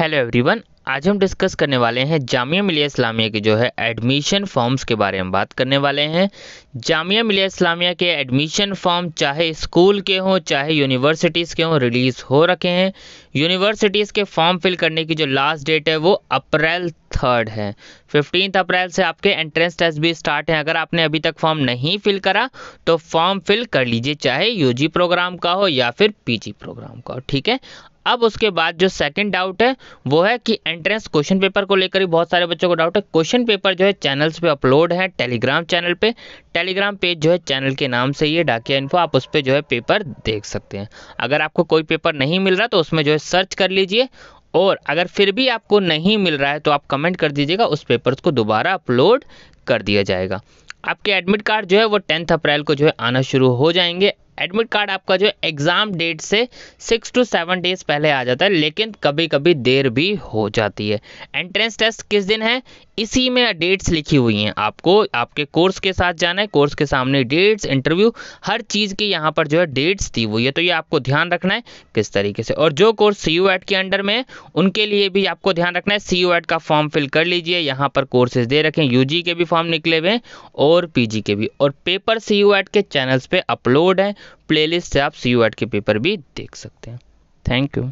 hello everyone आज हम discuss करने वाले हैं जामिया मिलिया इस्लामिया के जो है एडमिशन फॉर्म्स के बारे में बात करने वाले हैं जामिया मिलिया इस्लामिया के एडमिशन फॉर्म चाहे स्कूल के हों चाहे यूनिवर्सिटीज़ के हों रिलीज़ हो रखे हैं यूनिवर्सिटीज़ के फॉर्म फिल करने की जो लास्ट डेट है वो अप्रैल थर्ड है फिफ्टीन अप्रैल से आपके एंट्रेंस टेस्ट भी स्टार्ट हैं अगर आपने अभी तक फॉर्म नहीं फिल करा तो फॉर्म फिल कर लीजिए चाहे यूजी प्रोग्राम का हो या फिर पीजी प्रोग्राम का हो ठीक है अब उसके बाद जो सेकंड डाउट है वो है कि एंट्रेंस क्वेश्चन पेपर को लेकर ही बहुत सारे बच्चों को डाउट है क्वेश्चन पेपर जो है चैनल्स पे अपलोड है टेलीग्राम चैनल पे टेलीग्राम पेज जो है चैनल के नाम से ये डाकिया इन्फो आप उस पर जो है पेपर देख सकते हैं अगर आपको कोई पेपर नहीं मिल रहा तो उसमें जो है सर्च कर लीजिए और अगर फिर भी आपको नहीं मिल रहा है तो आप कमेंट कर दीजिएगा उस पेपर को दोबारा अपलोड कर दिया जाएगा आपके एडमिट कार्ड जो है वो टेंथ अप्रैल को जो है आना शुरू हो जाएंगे एडमिट कार्ड आपका जो एग्जाम डेट से सिक्स टू सेवन डेज पहले आ जाता है लेकिन कभी कभी देर भी हो जाती है एंट्रेंस टेस्ट किस दिन है इसी में डेट्स लिखी हुई हैं आपको आपके कोर्स के साथ जाना है कोर्स के सामने डेट्स इंटरव्यू हर चीज़ की यहाँ पर जो है डेट्स दी हुई है तो ये आपको ध्यान रखना है किस तरीके से और जो कोर्स सी यू एड के अंडर में है उनके लिए भी आपको ध्यान रखना है सी यू एड का फॉर्म फिल कर लीजिए यहाँ पर कोर्सेज दे रखें यू जी के भी फॉर्म निकले हुए हैं और पी जी के भी और पेपर सी यू एड के चैनल्स पर अपलोड हैं प्लेलिस्ट से आप सी के पेपर भी देख सकते हैं थैंक यू